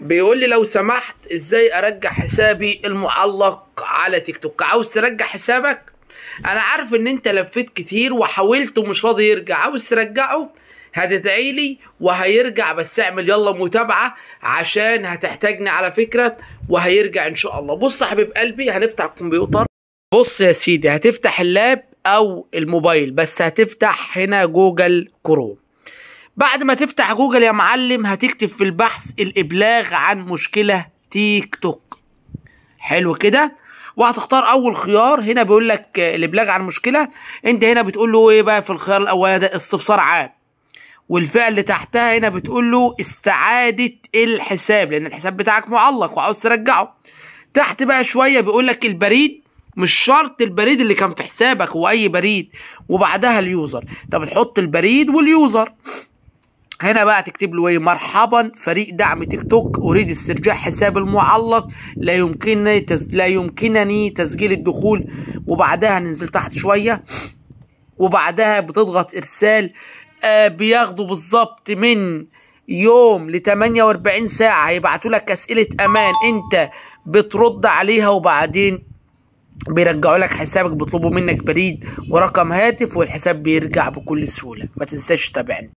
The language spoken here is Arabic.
بيقول لي لو سمحت ازاي ارجع حسابي المعلق على تيك توك عاوز ترجع حسابك انا عارف ان انت لفيت كتير وحاولت ومش راضي يرجع عاوز ترجعه هتدعي لي وهيرجع بس اعمل يلا متابعه عشان هتحتاجني على فكره وهيرجع ان شاء الله بص يا حبيب قلبي هنفتح الكمبيوتر بص يا سيدي هتفتح اللاب او الموبايل بس هتفتح هنا جوجل كروم بعد ما تفتح جوجل يا معلم هتكتب في البحث الإبلاغ عن مشكلة تيك توك حلو كده وهتختار اول خيار هنا بيقول لك الابلاغ عن مشكله انت هنا بتقول له ايه بقى في الخيار الاول ده استفسار عام والفئه اللي تحتها هنا بتقول له استعاده الحساب لان الحساب بتاعك معلق وعاوز ترجعه تحت بقى شويه بيقول لك البريد مش شرط البريد اللي كان في حسابك هو اي بريد وبعدها اليوزر طب نحط البريد واليوزر هنا بقى تكتب له ايه مرحبا فريق دعم تيك توك اريد استرجاع حساب المعلق لا يمكنني تز... لا يمكنني تسجيل الدخول وبعدها ننزل تحت شويه وبعدها بتضغط ارسال آه بياخدوا بالظبط من يوم ل 48 ساعه هيبعتوا لك اسئله امان انت بترد عليها وبعدين بيرجعوا لك حسابك بيطلبوا منك بريد ورقم هاتف والحساب بيرجع بكل سهوله ما تنساش تتابعني